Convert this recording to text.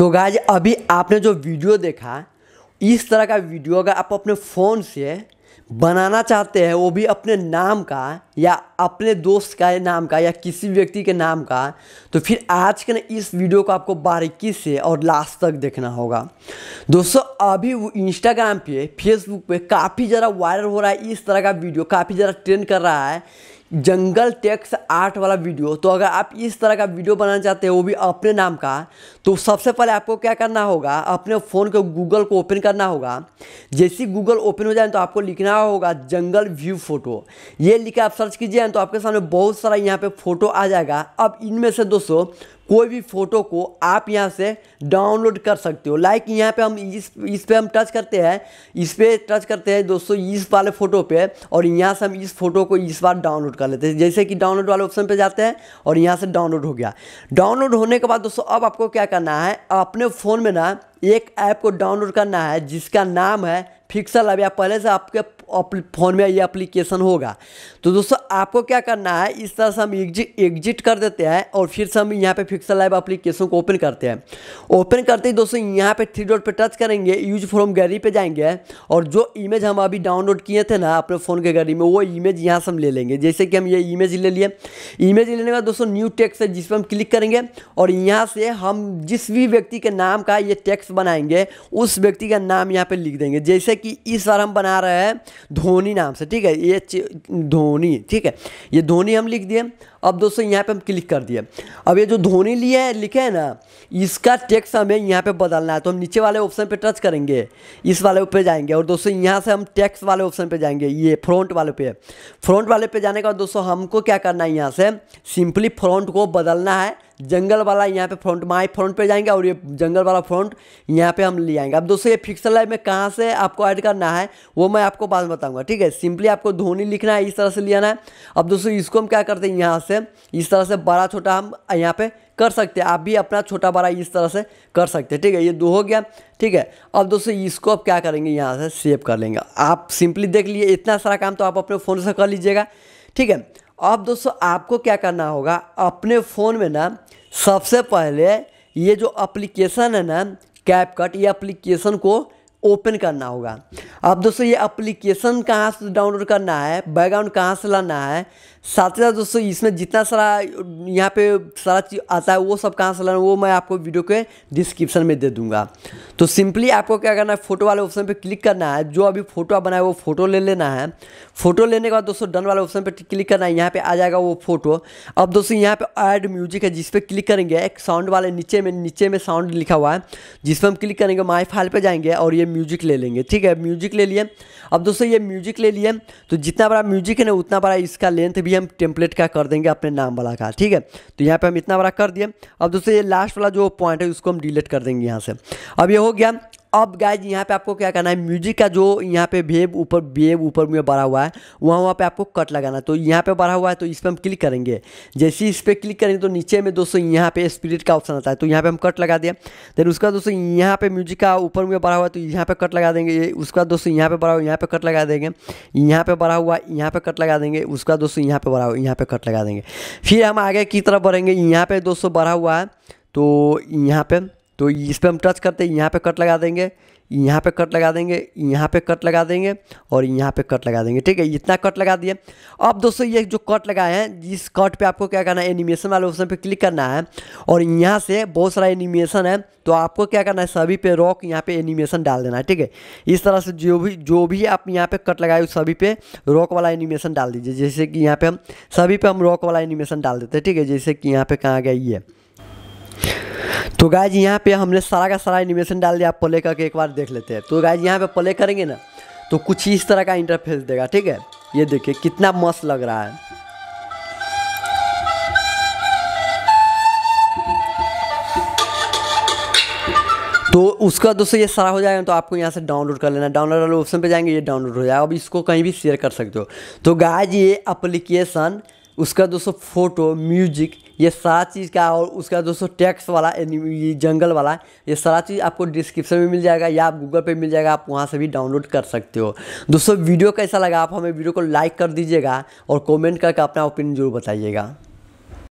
तो गाज अभी आपने जो वीडियो देखा इस तरह का वीडियो अगर आप अपने फ़ोन से बनाना चाहते हैं वो भी अपने नाम का या अपने दोस्त का नाम का या किसी व्यक्ति के नाम का तो फिर आज के ना इस वीडियो को आपको बारीकी से और लास्ट तक देखना होगा दोस्तों अभी वो इंस्टाग्राम पे फेसबुक पे काफ़ी ज़्यादा वायरल हो रहा है इस तरह का वीडियो काफ़ी ज़्यादा ट्रेंड कर रहा है जंगल टैक्स आर्ट वाला वीडियो तो अगर आप इस तरह का वीडियो बनाना चाहते हो वो भी अपने नाम का तो सबसे पहले आपको क्या करना होगा अपने फ़ोन को गूगल को ओपन करना होगा जैसे ही गूगल ओपन हो जाए तो आपको लिखना होगा जंगल व्यू फ़ोटो ये लिखा आप सर्च कीजिए तो आपके सामने बहुत सारा यहाँ पे फ़ोटो आ जाएगा अब इनमें से दोस्तों कोई भी फ़ोटो को आप यहाँ से डाउनलोड कर सकते हो लाइक यहाँ पे हम इस इस पे हम टच करते हैं इस पे टच करते हैं दोस्तों इस वाले फ़ोटो पे और यहाँ से हम इस फ़ोटो को इस बार डाउनलोड कर लेते हैं जैसे कि डाउनलोड वाले ऑप्शन पे जाते हैं और यहाँ से डाउनलोड हो गया डाउनलोड होने के बाद दोस्तों अब आपको क्या करना है अपने फ़ोन में ना एक ऐप को डाउनलोड करना है जिसका नाम है फिक्सल अब या पहले से आपके फ़ोन में ये एप्लीकेशन होगा तो दोस्तों आपको क्या करना है इस तरह से हम एग्जिट एग्जिट कर देते हैं और फिर से हम यहाँ पे फिक्सल लाइव एप्लीकेशन को ओपन करते हैं ओपन करते ही दोस्तों यहाँ पे थ्री डॉट पे टच करेंगे यूज फ्रॉम गैलरी पे जाएंगे और जो इमेज हम अभी डाउनलोड किए थे ना अपने फ़ोन के गैलरी में वो इमेज यहाँ से हम ले लेंगे जैसे कि हम ये इमेज ले लिए इमेज लेने के बाद दोस्तों न्यू टैक्स है जिस पर हम क्लिक करेंगे और यहाँ से हम जिस भी व्यक्ति के नाम का ये टैक्स बनाएंगे उस व्यक्ति का नाम यहाँ पर लिख देंगे जैसे कि इस बार हम बना रहे हैं धोनी नाम से ठीक है ये धोनी ठीक है ये धोनी हम लिख दिए अब दोस्तों यहाँ पे हम क्लिक कर दिए अब ये जो धोनी लिए है लिखे हैं ना इसका टेक्स्ट हमें यहाँ पे बदलना है तो हम नीचे वाले ऑप्शन पे टच करेंगे इस वाले ऊपर जाएंगे और दोस्तों यहाँ से हम टेक्स्ट वाले ऑप्शन पे जाएंगे ये फ्रंट वाले पे फ्रंट वाले पे जाने के बाद दोस्तों हमको क्या करना है यहाँ से सिंपली फ्रंट को बदलना है जंगल वाला यहाँ पे फ्रंट माई फ्रंट पे जाएंगे और ये जंगल वाला फ्रंट यहाँ पे हम ले आएंगे अब दोस्तों ये फिक्सल लाइव में कहाँ से आपको ऐड करना है वो मैं आपको बाद में बताऊँगा ठीक है सिंपली आपको धोनी लिखना है इस तरह से लेना है अब दोस्तों इसको हम क्या करते हैं यहाँ से इस तरह से बड़ा छोटा हम यहाँ पे कर सकते हैं आप भी अपना छोटा बड़ा इस तरह से कर सकते हैं ठीक है ये दो हो गया ठीक है अब दोस्तों इसको आप क्या करेंगे यहाँ से सेव कर लेंगे आप सिंपली देख लीजिए इतना सारा काम तो आप अपने फ़ोन से कर लीजिएगा ठीक है अब दोस्तों आपको क्या करना होगा अपने फ़ोन में ना सबसे पहले ये जो अप्लीकेशन है ना कैपकट ये अप्लीकेशन को ओपन करना होगा अब दोस्तों ये अप्लीकेशन कहाँ से डाउनलोड करना है बैकग्राउंड कहाँ से लाना है साथ ही साथ दोस्तों इसमें जितना सारा यहाँ पे सारा चीज आता है वो सब कहाँ से लाना है वो मैं आपको वीडियो के डिस्क्रिप्शन में दे दूंगा तो सिंपली आपको क्या करना है फोटो वाले ऑप्शन पे क्लिक करना है जो अभी फोटो आप बनाए वो फोटो ले लेना है फोटो लेने के बाद दोस्तों डन वाले ऑप्शन पर क्लिक करना है यहाँ पर आ जाएगा वो फोटो अब दोस्तों यहाँ पर एड म्यूजिक है जिसपे क्लिक करेंगे एक साउंड वाले नीचे में नीचे में साउंड लिखा हुआ है जिस पर हम क्लिक करेंगे माई फाइल पर जाएंगे और ये म्यूजिक ले लेंगे ठीक है म्यूजिक म्यूजिक ले लिए अब दोस्तों ये म्यूजिक ले लिए तो जितना बड़ा म्यूजिक है ना उतना बड़ा इसका लेंथ भी हम टेम्पलेट का कर देंगे अपने नाम वाला का ठीक है तो यहाँ पे हम इतना बड़ा कर दिए अब दोस्तों ये लास्ट वाला जो पॉइंट है उसको हम डिलीट कर देंगे यहाँ से अब ये हो गया अब गाइज यहाँ पे आपको क्या करना है म्यूजिक का जो यहाँ पे वेब ऊपर वेब ऊपर में बढ़ा हुआ है वहाँ वहाँ पे आपको कट लगाना है तो यहाँ पे बढ़ा हुआ है तो इस पर हम क्लिक करेंगे जैसे इस पर क्लिक करेंगे तो नीचे में दोस्तों यहाँ पे स्पिरिट का ऑप्शन आता है तो यहाँ पे हम कट लगा दिया देन उसका दोस्तों यहाँ पे म्यूजिक का ऊपर में बढ़ा हुआ है तो यहाँ पे कट लगा देंगे उसका दोस्तों यहाँ पे बढ़ा हुआ यहाँ पे कट लगा देंगे यहाँ पे बढ़ा हुआ यहाँ पे कट लगा देंगे उसका दोस्तों यहाँ पे बढ़ा हुआ यहाँ पे कट लगा देंगे फिर हम आगे की तरफ बढ़ेंगे यहाँ पे दोस्तों बढ़ा हुआ है तो यहाँ पे तो इस पर हम टच करते हैं यहाँ पे कट लगा देंगे यहाँ पे कट लगा देंगे यहाँ पे कट लगा देंगे और यहाँ पे कट लगा देंगे ठीक है इतना कट लगा दिए अब दोस्तों ये जो कट लगाए हैं जिस कट पे आपको क्या करना है एनिमेशन वाले ऑप्शन पे क्लिक करना है और यहाँ से बहुत सारा एनिमेशन है तो आपको क्या करना है सभी पे रॉक यहाँ पे एनिमेशन डाल देना है ठीक है इस तरह से जो भी जो भी आप यहाँ पे कट लगाए सभी पे रॉक वाला एनिमेशन डाल दीजिए जैसे कि यहाँ पे हम सभी पे हम रॉक वाला एनिमेशन डाल देते हैं ठीक है जैसे कि यहाँ पे कहाँ गया ये तो जी यहाँ पे हमने सारा का सारा एनिमेशन डाल दिया आप प्ले करके एक बार देख लेते हैं तो जी यहाँ पे प्ले करेंगे ना तो कुछ इस तरह का इंटरफेस देगा ठीक है ये देखिए कितना मस्त लग रहा है तो उसका दोस्तों ये सारा हो जाएगा तो आपको यहाँ से डाउनलोड कर लेना डाउनलोड वाले ऑप्शन पे जाएंगे ये डाउनलोड हो जाएगा अब इसको कहीं भी शेयर कर सकते हो तो जी ये अप्लीकेशन उसका दोस्तों फ़ोटो म्यूजिक ये सारा चीज़ का और उसका दोस्तों टैक्स वाला ये जंगल वाला ये सारा चीज़ आपको डिस्क्रिप्शन में मिल जाएगा या आप गूगल पे मिल जाएगा आप वहाँ से भी डाउनलोड कर सकते हो दोस्तों वीडियो कैसा लगा आप हमें वीडियो को लाइक कर दीजिएगा और कमेंट करके अपना ओपिनियन जरूर बताइएगा